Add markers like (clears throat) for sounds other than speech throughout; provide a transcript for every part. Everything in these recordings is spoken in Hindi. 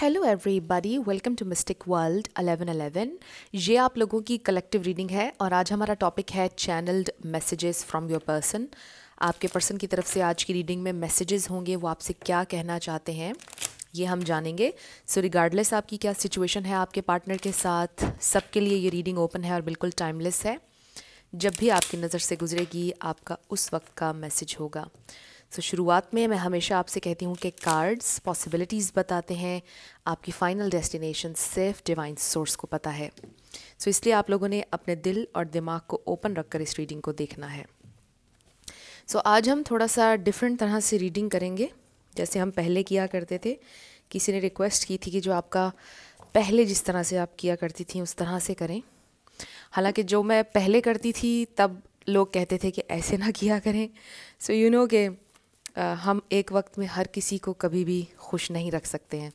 Hello everybody welcome to mystic world 1111 ये आप लोगों की कलेक्टिव रीडिंग है और आज हमारा टॉपिक है channelled messages from your person आपके पर्सन की तरफ से आज की रीडिंग में मैसेजेस होंगे वो आपसे क्या कहना चाहते हैं ये हम जानेंगे सो so, रिगार्डलेस आपकी क्या सिचुएशन है आपके पार्टनर के साथ सबके लिए ये रीडिंग ओपन है और बिल्कुल टाइमलेस है जब भी आपकी नज़र से गुजरेगी आपका उस वक्त का मैसेज होगा सो तो so, शुरुआत में मैं हमेशा आपसे कहती हूँ कि कार्ड्स पॉसिबिलिटीज़ बताते हैं आपकी फ़ाइनल डेस्टिनेशन सिर्फ डिवाइन सोर्स को पता है सो so, इसलिए आप लोगों ने अपने दिल और दिमाग को ओपन रखकर इस रीडिंग को देखना है सो so, आज हम थोड़ा सा डिफरेंट तरह से रीडिंग करेंगे जैसे हम पहले किया करते थे किसी ने रिक्वेस्ट की थी कि जो आपका पहले जिस तरह से आप किया करती थी उस तरह से करें हालांकि जो मैं पहले करती थी तब लोग कहते थे कि ऐसे ना किया करें सो यू नो के हम एक वक्त में हर किसी को कभी भी खुश नहीं रख सकते हैं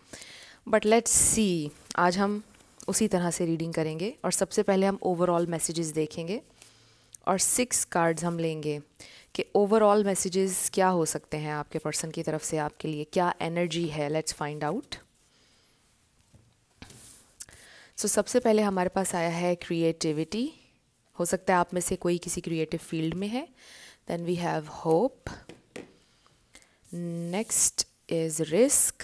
बट लेट्स सी आज हम उसी तरह से रीडिंग करेंगे और सबसे पहले हम ओवरऑल मैसेजेस देखेंगे और सिक्स कार्ड्स हम लेंगे कि ओवरऑल मैसेजेस क्या हो सकते हैं आपके पर्सन की तरफ से आपके लिए क्या एनर्जी है लेट्स फाइंड आउट सो सबसे पहले हमारे पास आया है क्रिएटिविटी हो सकता है आप में से कोई किसी क्रिएटिव फील्ड में है then we have hope next is risk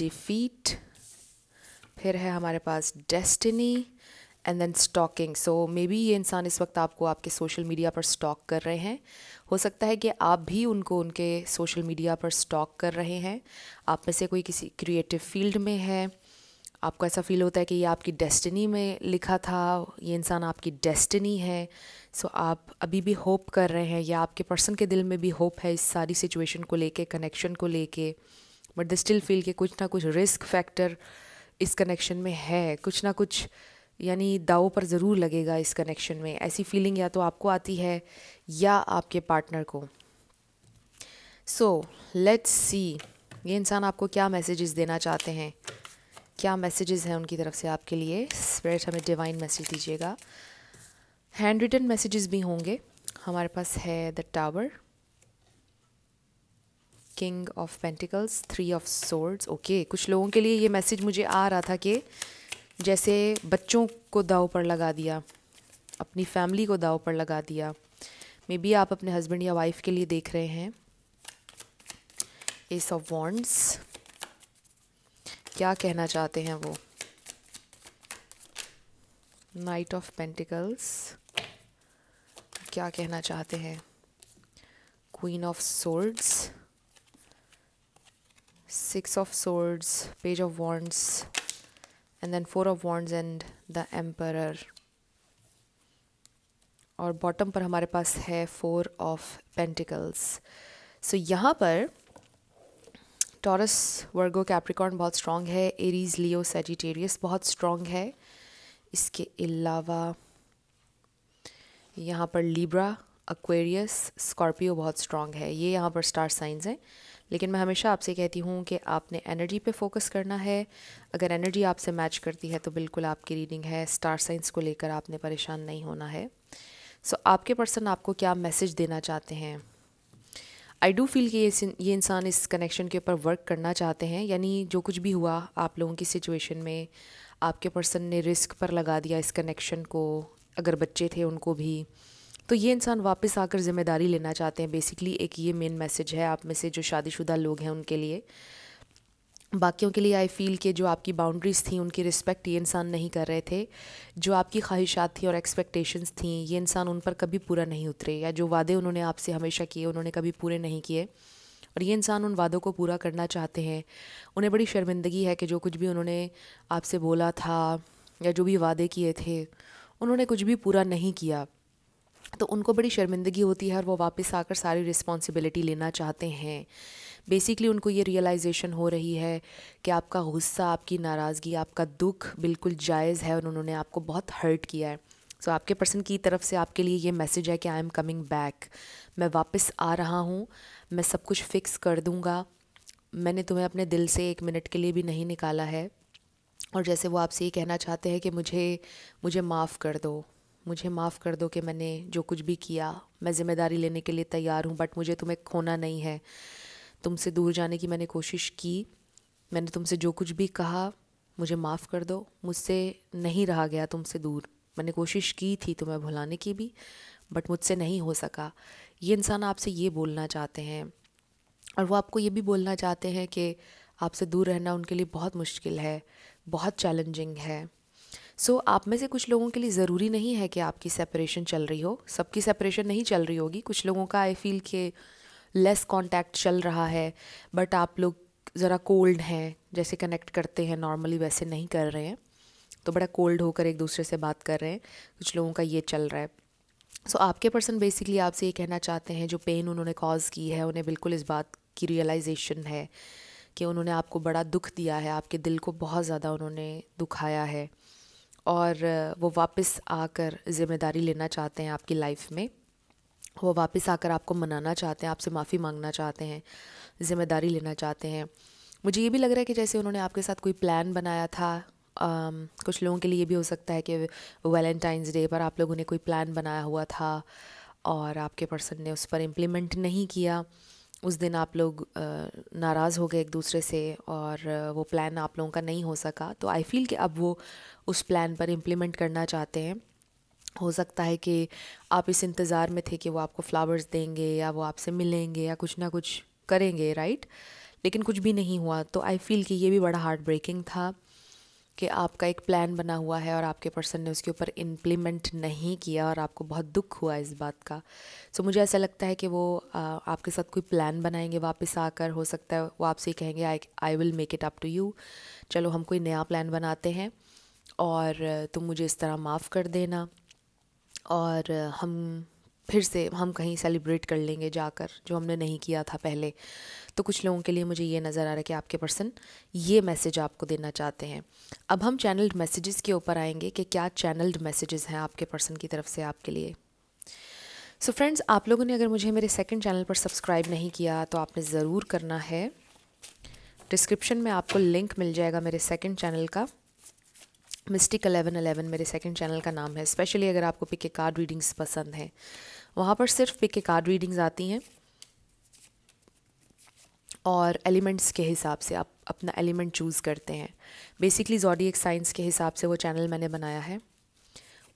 defeat फिर है हमारे पास destiny and then stalking so may be ये इंसान इस वक्त आपको आपके सोशल मीडिया पर स्टॉक कर रहे हैं हो सकता है कि आप भी उनको उनके सोशल मीडिया पर स्टॉक कर रहे हैं आप में से कोई किसी क्रिएटिव फील्ड में है आपको ऐसा फील होता है कि ये आपकी डेस्टिनी में लिखा था ये इंसान आपकी डेस्टिनी है सो so, आप अभी भी होप कर रहे हैं या आपके पर्सन के दिल में भी होप है इस सारी सिचुएशन को लेके कनेक्शन को लेके बट द स्टिल फील कि कुछ ना कुछ रिस्क फैक्टर इस कनेक्शन में है कुछ ना कुछ यानी दाव पर ज़रूर लगेगा इस कनेक्शन में ऐसी फीलिंग या तो आपको आती है या आपके पार्टनर को सो लेट्स सी ये इंसान आपको क्या मैसेजेस देना चाहते हैं क्या मैसेजेस हैं उनकी तरफ से आपके लिए स्प्रेट हमें डिवाइन मैसेज दीजिएगा हैंड रिटन मैसेजेस भी होंगे हमारे पास है the tower king of pentacles three of swords okay कुछ लोगों के लिए ये मैसेज मुझे आ रहा था कि जैसे बच्चों को दाव पर लगा दिया अपनी फैमिली को दाव पर लगा दिया मे बी आप अपने हस्बैंड या वाइफ के लिए देख रहे हैं एस ऑफ वॉन्ट्स क्या कहना चाहते हैं वो नाइट ऑफ पेंटिकल्स क्या कहना चाहते हैं queen of swords six of swords page of wands and then four of wands and the emperor और बॉटम पर हमारे पास है फोर ऑफ पेंटिकल्स सो यहाँ पर टॉरस वर्गो कैप्रिकॉन बहुत स्ट्रॉन्ग है एरीज लियो सेजिटेरियस बहुत स्ट्रॉन्ग है इसके अलावा यहाँ पर लीब्रा एक्वेरियस स्कॉर्पियो बहुत स्ट्रांग है ये यहाँ पर स्टार साइंस हैं लेकिन मैं हमेशा आपसे कहती हूँ कि आपने एनर्जी पे फोकस करना है अगर एनर्जी आपसे मैच करती है तो बिल्कुल आपकी रीडिंग है स्टार साइंस को लेकर आपने परेशान नहीं होना है सो so, आपके पर्सन आपको क्या मैसेज देना चाहते हैं आई डू फील कि ये ये इंसान इस कनेक्शन के ऊपर वर्क करना चाहते हैं यानी जो कुछ भी हुआ आप लोगों की सिचुएशन में आपके पर्सन ने रिस्क पर लगा दिया इस कनेक्शन को अगर बच्चे थे उनको भी तो ये इंसान वापस आकर ज़िम्मेदारी लेना चाहते हैं बेसिकली एक ये मेन मैसेज है आप में से जो शादीशुदा लोग हैं उनके लिए बाकियों के लिए आई फील कि जो आपकी बाउंड्रीज़ थी उनकी रिस्पेक्ट ये इंसान नहीं कर रहे थे जो आपकी ख्वाहिशात थी और एक्सपेक्टेशंस थी ये इंसान उन पर कभी पूरा नहीं उतरे या जो वादे उन्होंने आपसे हमेशा किए उन्होंने कभी पूरे नहीं किए और ये इंसान उन वादों को पूरा करना चाहते हैं उन्हें बड़ी शर्मिंदगी है कि जो कुछ भी उन्होंने आपसे बोला था या जो भी वादे किए थे उन्होंने कुछ भी पूरा नहीं किया तो उनको बड़ी शर्मिंदगी होती है और वो वापस आकर सारी रिस्पॉन्सिबिलिटी लेना चाहते हैं बेसिकली उनको ये रियलाइजेशन हो रही है कि आपका गुस्सा आपकी नाराज़गी आपका दुख बिल्कुल जायज़ है और उन्होंने आपको बहुत हर्ट किया है सो so, आपके पर्सन की तरफ से आपके लिए ये मैसेज है कि आई एम कमिंग बैक मैं वापस आ रहा हूँ मैं सब कुछ फ़िक्स कर दूँगा मैंने तुम्हें अपने दिल से एक मिनट के लिए भी नहीं निकाला है और जैसे वो आपसे ये कहना चाहते हैं कि मुझे मुझे माफ़ कर दो मुझे माफ़ कर दो कि मैंने जो कुछ भी किया मैं ज़िम्मेदारी लेने के लिए तैयार हूँ बट मुझे तुम्हें खोना नहीं है तुमसे दूर जाने की मैंने कोशिश की मैंने तुमसे जो कुछ भी कहा मुझे माफ़ कर दो मुझसे नहीं रहा गया तुमसे दूर मैंने कोशिश की थी तुम्हें भुलाने की भी बट मुझसे नहीं हो सका ये इंसान आपसे ये बोलना चाहते हैं और वो आपको ये भी बोलना चाहते हैं कि आपसे दूर रहना उनके लिए बहुत मुश्किल है बहुत चैलेंजिंग है सो so, आप में से कुछ लोगों के लिए ज़रूरी नहीं है कि आपकी सेपरेशन चल रही हो सबकी सेपरेशन नहीं चल रही होगी कुछ लोगों का आई फील कि लेस कांटेक्ट चल रहा है बट आप लोग ज़रा कोल्ड हैं जैसे कनेक्ट करते हैं नॉर्मली वैसे नहीं कर रहे हैं तो बड़ा कोल्ड होकर एक दूसरे से बात कर रहे हैं कुछ लोगों का ये चल रहा है सो so, आपके पर्सन बेसिकली आपसे ये कहना चाहते हैं जो पेन उन्होंने कॉज की है उन्हें बिल्कुल इस बात की रियलाइजेशन है कि उन्होंने आपको बड़ा दुख दिया है आपके दिल को बहुत ज़्यादा उन्होंने दुखाया है और वो वापस आकर ज़िम्मेदारी लेना चाहते हैं आपकी लाइफ में वो वापस आकर आपको मनाना चाहते हैं आपसे माफ़ी मांगना चाहते हैं ज़िम्मेदारी लेना चाहते हैं मुझे ये भी लग रहा है कि जैसे उन्होंने आपके साथ कोई प्लान बनाया था आ, कुछ लोगों के लिए भी हो सकता है कि वैलेंटाइंस डे पर आप लोगों ने कोई प्लान बनाया हुआ था और आपके पर्सन ने उस पर इम्प्लीमेंट नहीं किया उस दिन आप लोग नाराज़ हो गए एक दूसरे से और वो प्लान आप लोगों का नहीं हो सका तो आई फील कि अब वो उस प्लान पर इम्प्लीमेंट करना चाहते हैं हो सकता है कि आप इस इंतज़ार में थे कि वो आपको फ्लावर्स देंगे या वो आपसे मिलेंगे या कुछ ना कुछ करेंगे राइट लेकिन कुछ भी नहीं हुआ तो आई फील कि ये भी बड़ा हार्ट ब्रेकिंग था कि आपका एक प्लान बना हुआ है और आपके पर्सन ने उसके ऊपर इम्प्लीमेंट नहीं किया और आपको बहुत दुख हुआ इस बात का सो so, मुझे ऐसा लगता है कि वो आ, आपके साथ कोई प्लान बनाएंगे वापस आकर हो सकता है वो आपसे कहेंगे I I will make it up to you चलो हम कोई नया प्लान बनाते हैं और तुम मुझे इस तरह माफ़ कर देना और हम फिर से हम कहीं सेलिब्रेट कर लेंगे जाकर जो हमने नहीं किया था पहले तो कुछ लोगों के लिए मुझे ये नज़र आ रहा है कि आपके पर्सन ये मैसेज आपको देना चाहते हैं अब हम चैनल्ड मैसेजेस के ऊपर आएंगे कि क्या चैनल्ड मैसेजेस हैं आपके पर्सन की तरफ से आपके लिए सो so फ्रेंड्स आप लोगों ने अगर मुझे मेरे सेकंड चैनल पर सब्सक्राइब नहीं किया तो आपने ज़रूर करना है डिस्क्रिप्शन में आपको लिंक मिल जाएगा मेरे सेकंड चैनल का मिस्टिक अलेवन अलेवन मेरे सेकंड चैनल का नाम है स्पेशली अगर आपको पिक कार्ड रीडिंग्स पसंद हैं वहाँ पर सिर्फ पिक कार्ड रीडिंग्स आती हैं और एलिमेंट्स के हिसाब से आप अपना एलिमेंट चूज़ करते हैं बेसिकली जोडियक साइंस के हिसाब से वो चैनल मैंने बनाया है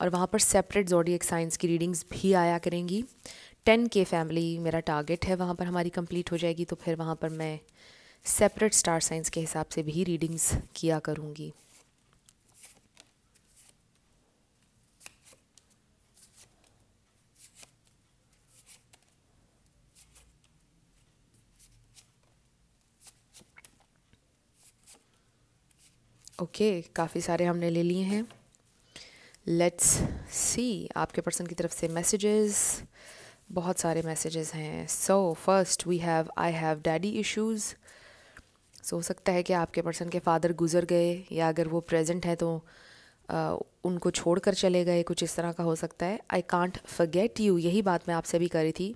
और वहाँ पर सेपरेट जोडियक साइंस की रीडिंग्स भी आया करेंगी टेन के फैमिली मेरा टारगेट है वहाँ पर हमारी कंप्लीट हो जाएगी तो फिर वहाँ पर मैं सेपरेट स्टार साइंस के हिसाब से भी रीडिंग्स किया करूँगी ओके okay, काफ़ी सारे हमने ले लिए हैं लेट्स सी आपके पर्सन की तरफ से मैसेजेस बहुत सारे मैसेजेस हैं so first we have I have daddy issues so हो सकता है कि आपके पर्सन के फादर गुजर गए या अगर वो प्रेजेंट हैं तो आ, उनको छोड़ कर चले गए कुछ इस तरह का हो सकता है आई कांट फर्गेट यू यही बात मैं आपसे भी करी थी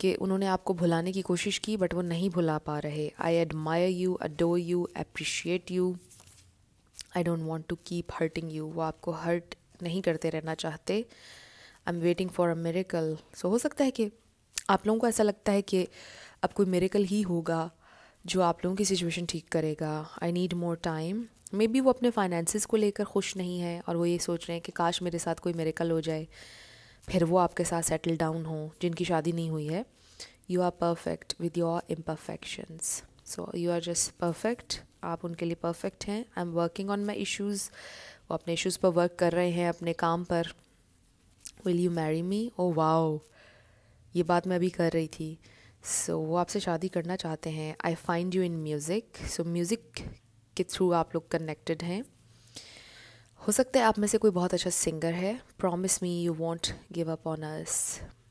कि उन्होंने आपको भुलाने की कोशिश की बट वो नहीं भुला पा रहे I admire you adore you appreciate you I don't want to keep hurting you वो आपको हर्ट नहीं करते रहना चाहते I am waiting for a miracle so हो सकता है कि आप लोगों को ऐसा लगता है कि अब कोई मेरेकल ही होगा जो आप लोगों की सिचुएशन ठीक करेगा I need more time may B वो अपने फाइनेंसिस को लेकर खुश नहीं है और वो ये सोच रहे हैं कि काश मेरे साथ कोई मेरेकल हो जाए फिर वो आपके साथ सेटल डाउन हो जिनकी शादी नहीं हुई है you are perfect with your imperfections so you are just perfect आप उनके लिए परफेक्ट हैं I am working on my issues वो अपने इशूज़ पर वर्क कर रहे हैं अपने काम पर will you marry me oh wow ये बात मैं अभी कर रही थी सो so, वो आपसे शादी करना चाहते हैं I find you in music so music के थ्रू आप लोग कनेक्टेड हैं हो सकता है आप में से कोई बहुत अच्छा सिंगर है promise me you won't give up on us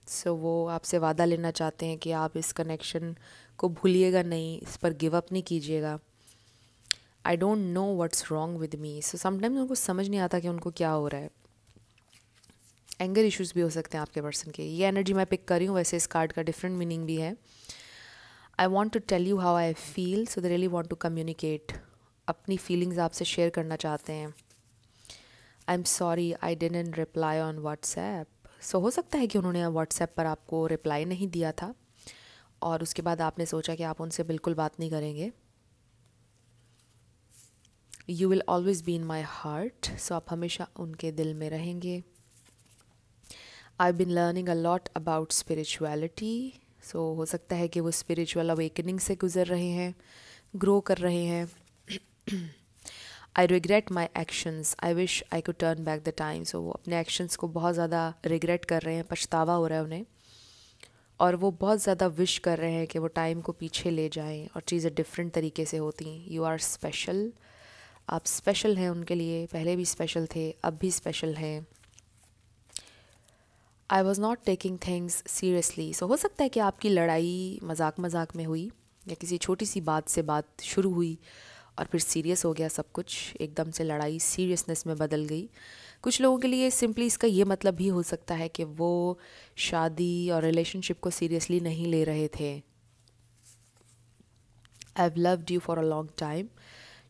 so वो आपसे वादा लेना चाहते हैं कि आप इस कनेक्शन को भूलिएगा नहीं इस पर गिव अप नहीं कीजिएगा I don't know what's wrong with me so sometimes उनको समझ नहीं आता कि उनको क्या हो रहा है एंगर इश्यूज भी हो सकते हैं आपके पर्सन के ये एनर्जी मैं पिक कर रही हूँ वैसे इस कार्ड का डिफरेंट मीनिंग भी है I want to tell you how I feel so the really want to communicate अपनी फीलिंग्स आपसे शेयर करना चाहते हैं I am sorry I didn't reply on WhatsApp so हो सकता है कि उन्होंने व्हाट्सएप पर आपको रिप्लाई नहीं दिया था और उसके बाद आपने सोचा कि आप उनसे बिल्कुल बात नहीं करेंगे you will always be in my heart so आप हमेशा उनके दिल में रहेंगे I been learning a lot about spirituality so हो सकता है कि वो स्पिरिचुअल अवेकनिंग से गुजर रहे हैं ग्रो कर रहे हैं I regret my actions I wish I could turn back the time so वो अपने एक्शंस को बहुत ज़्यादा रिग्रेट कर रहे हैं पछतावा हो रहा है उन्हें और वो बहुत ज़्यादा विश कर रहे हैं कि वो टाइम को पीछे ले जाएं और चीज़ें डिफरेंट तरीके से होती हैं यू आर स्पेशल आप स्पेशल हैं उनके लिए पहले भी स्पेशल थे अब भी स्पेशल हैं I was not taking things seriously so हो सकता है कि आपकी लड़ाई मजाक मजाक में हुई या किसी छोटी सी बात से बात शुरू हुई और फिर सीरियस हो गया सब कुछ एकदम से लड़ाई सीरियसनेस में बदल गई कुछ लोगों के लिए सिंपली इसका ये मतलब भी हो सकता है कि वो शादी और रिलेशनशिप को सीरियसली नहीं ले रहे थे I have loved you for a long time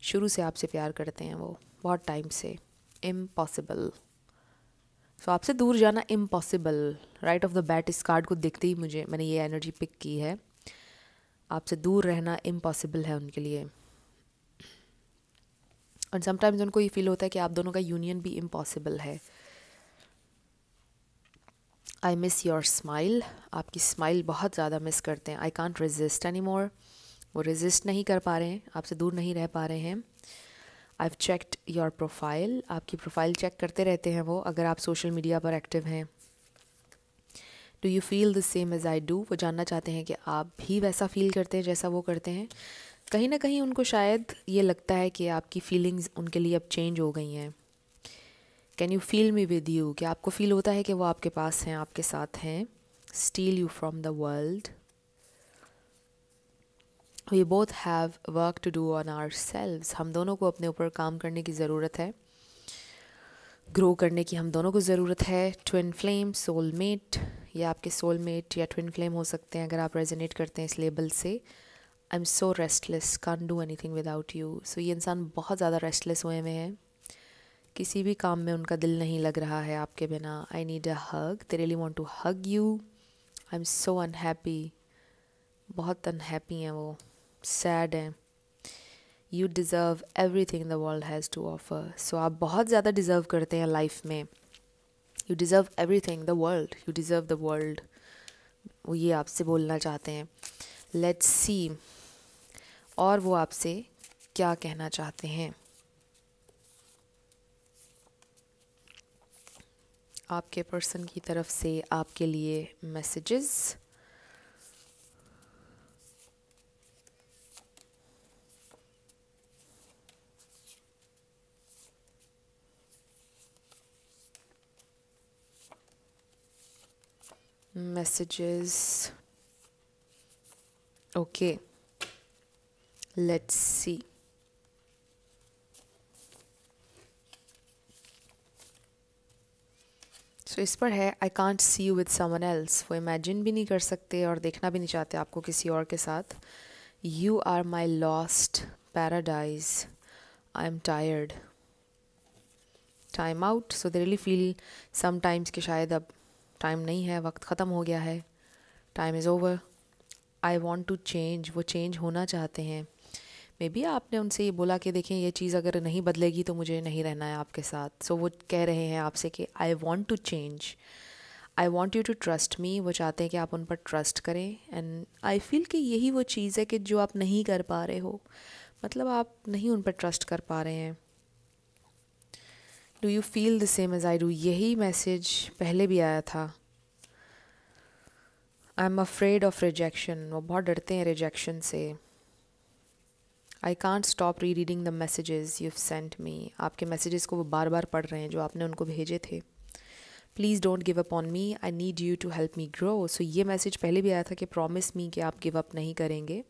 शुरू से आपसे प्यार करते हैं वो बहुत टाइम से इम्पॉसिबल सो आपसे दूर जाना impossible right off the bat इस कार्ड को देखते ही मुझे मैंने ये एनर्जी पिक की है आपसे दूर रहना इम्पॉसिबल है उनके लिए और समटाइम्स उनको ये फील होता है कि आप दोनों का यूनियन भी इम्पॉसिबल है आई मिस योर स्माइल आपकी स्माइल बहुत ज़्यादा मिस करते हैं I can't resist anymore वो रेजिस्ट नहीं कर पा रहे हैं आपसे दूर नहीं रह पा रहे हैं I have checked your profile आपकी प्रोफाइल चेक करते रहते हैं वो अगर आप सोशल मीडिया पर एक्टिव हैं do you feel the same as I do वो जानना चाहते हैं कि आप भी वैसा फील करते हैं जैसा वो करते हैं कहीं ना कहीं उनको शायद ये लगता है कि आपकी फीलिंग्स उनके लिए अब चेंज हो गई हैं can you feel me with you कि आपको फील होता है कि वो आपके पास हैं आपके साथ हैं steal you from the world we both have work to do on ourselves हम दोनों को अपने ऊपर काम करने की ज़रूरत है ग्रो करने की हम दोनों को ज़रूरत है ट्विन फ्लेम सोलमेट या आपके सोलमेट या ट्विन फ्लेम हो सकते हैं अगर आप रेजोनेट करते हैं इस लेबल से I am so restless can't do anything without you so ये इंसान बहुत ज़्यादा रेस्टलेस हुए हुए हैं किसी भी काम में उनका दिल नहीं लग रहा है आपके बिना I need a hug they really want to hug you I am so unhappy बहुत अनहैप्पी हैं वो सैड हैं you deserve everything the world has to offer so आप बहुत ज़्यादा डिज़र्व करते हैं लाइफ में you deserve everything the world you deserve the world वो ये आपसे बोलना चाहते हैं लेट्स सी और वो आपसे क्या कहना चाहते हैं आपके पर्सन की तरफ से आपके लिए messages messages okay let's see so so, इस पर है I can't see you with someone else वो इमेजिन भी नहीं कर सकते और देखना भी नहीं चाहते आपको किसी और के साथ you are my lost paradise I am tired time out so they really feel sometimes कि शायद अब टाइम नहीं है वक्त ख़त्म हो गया है time is over I want to change वो चेंज होना चाहते हैं मे बी आपने उनसे ये बोला कि देखें ये चीज़ अगर नहीं बदलेगी तो मुझे नहीं रहना है आपके साथ सो so, वो कह रहे हैं आपसे कि I want to change I want you to trust me वो चाहते हैं कि आप उन पर ट्रस्ट करें एंड आई फील कि यही वो चीज़ है कि जो आप नहीं कर पा रहे हो मतलब आप नहीं उन पर ट्रस्ट कर पा रहे हैं do you feel the same as I do यही मैसेज पहले भी आया था I am afraid of rejection वो बहुत डरते हैं रिजेक्शन से I can't stop rereading the messages you sent me आपके मैसेजेस को वो बार बार पढ़ रहे हैं जो आपने उनको भेजे थे please don't give up on me I need you to help me grow so ये मैसेज पहले भी आया था कि प्रॉमिस मी कि आप गिव अप नहीं करेंगे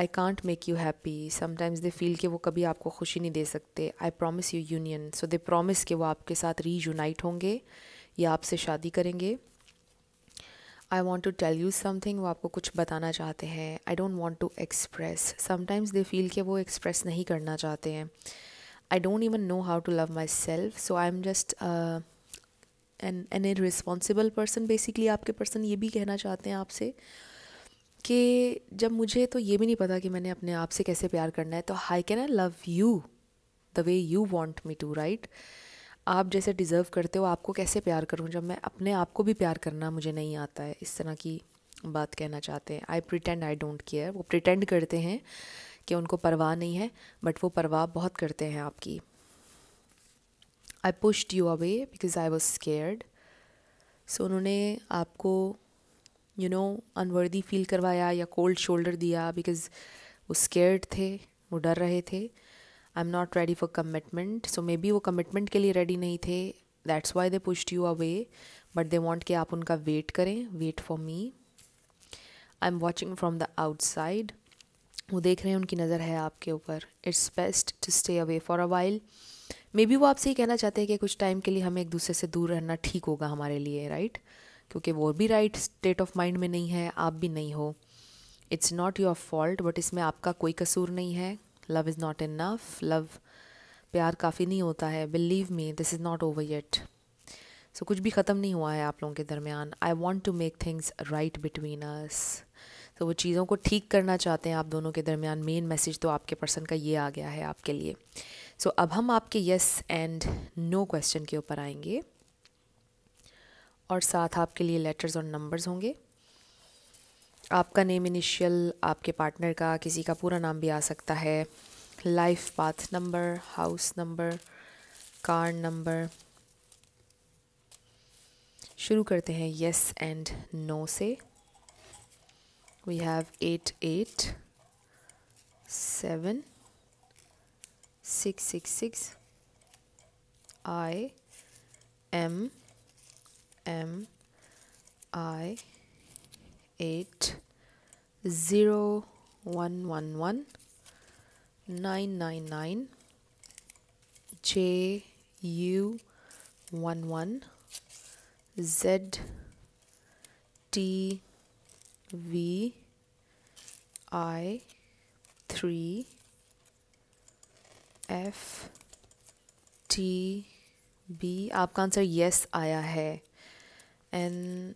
I can't make you happy sometimes they feel कि वो कभी आपको खुशी नहीं दे सकते I promise you union so they promise कि वो आपके साथ रीयूनाइट होंगे या आपसे शादी करेंगे I want to tell you something वो आपको कुछ बताना चाहते हैं I don't want to express sometimes they feel कि वो एक्सप्रेस नहीं करना चाहते हैं I don't even know how to love myself so I am just an an irresponsible person basically आपके पर्सन ये भी कहना चाहते हैं आपसे कि जब मुझे तो ये भी नहीं पता कि मैंने अपने आप से कैसे प्यार करना है तो how can I love you the way you want me to right आप जैसे डिज़र्व करते हो आपको कैसे प्यार करूँ जब मैं अपने आप को भी प्यार करना मुझे नहीं आता है इस तरह की बात कहना चाहते हैं I pretend I don't care वो प्रिटेंड करते हैं कि उनको परवाह नहीं है बट वो परवाह बहुत करते हैं आपकी I pushed you away because I was scared so उन्होंने आपको यू नो अनवर्दी फील करवाया या कोल्ड शोल्डर दिया बिकॉज वो स्केर्ड थे वो डर रहे थे I am not ready for commitment so may be वो कमिटमेंट के लिए रेडी नहीं थे that's why they pushed you away but they want कि आप उनका वेट करें wait for me I am watching from the outside वो देख रहे हैं उनकी नज़र है आपके ऊपर it's best to stay away for a while may be वो आपसे ही कहना चाहते हैं कि कुछ टाइम के लिए हमें एक दूसरे से दूर रहना ठीक होगा हमारे लिए राइट right? क्योंकि वो भी राइट स्टेट ऑफ माइंड में नहीं है आप भी नहीं हो it's not your fault but इसमें आपका कोई कसूर नहीं है love is not enough love प्यार काफ़ी नहीं होता है believe me this is not over yet so कुछ भी ख़त्म नहीं हुआ है आप लोगों के दरमियान I want to make things right between us तो वो चीज़ों को ठीक करना चाहते हैं आप दोनों के दरमियान मेन मैसेज तो आपके पर्सन का ये आ गया है आपके लिए सो so, अब हम आपके यस एंड नो क्वेश्चन के ऊपर आएंगे और साथ आपके लिए लेटर्स और नंबर्स होंगे आपका नेम इनिशियल आपके पार्टनर का किसी का पूरा नाम भी आ सकता है life path number house number car number शुरू करते हैं यस एंड नो से we have eight eight seven six six six I M M I eight zero one one one nine nine nine J U one one Z T V I three F T B आपका आंसर यस आया है NSE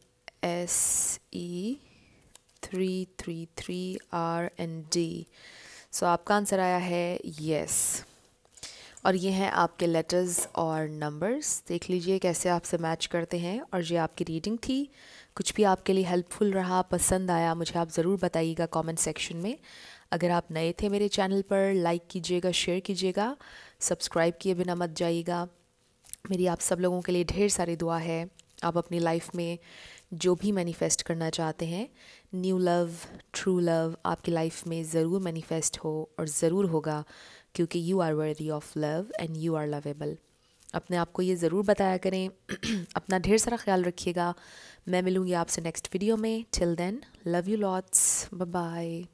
three R N D सो आपका आंसर आया है यस और ये हैं आपके लेटर्स और नंबर्स देख लीजिए कैसे आपसे मैच करते हैं और ये आपकी रीडिंग थी कुछ भी आपके लिए हेल्पफुल रहा पसंद आया मुझे आप ज़रूर बताइएगा कमेंट सेक्शन में अगर आप नए थे मेरे चैनल पर लाइक कीजिएगा शेयर कीजिएगा सब्सक्राइब किए बिना मत जाइएगा मेरी आप सब लोगों के लिए ढेर सारी दुआ है आप अपनी लाइफ में जो भी मैनिफेस्ट करना चाहते हैं न्यू लव ट्रू लव आपकी लाइफ में ज़रूर मैनिफेस्ट हो और ज़रूर होगा क्योंकि you are worthy of love and you are lovable अपने आप को ये ज़रूर बताया करें (clears throat) अपना ढेर सारा ख्याल रखिएगा मैं मिलूँगी आपसे नेक्स्ट वीडियो में till then love you lots bye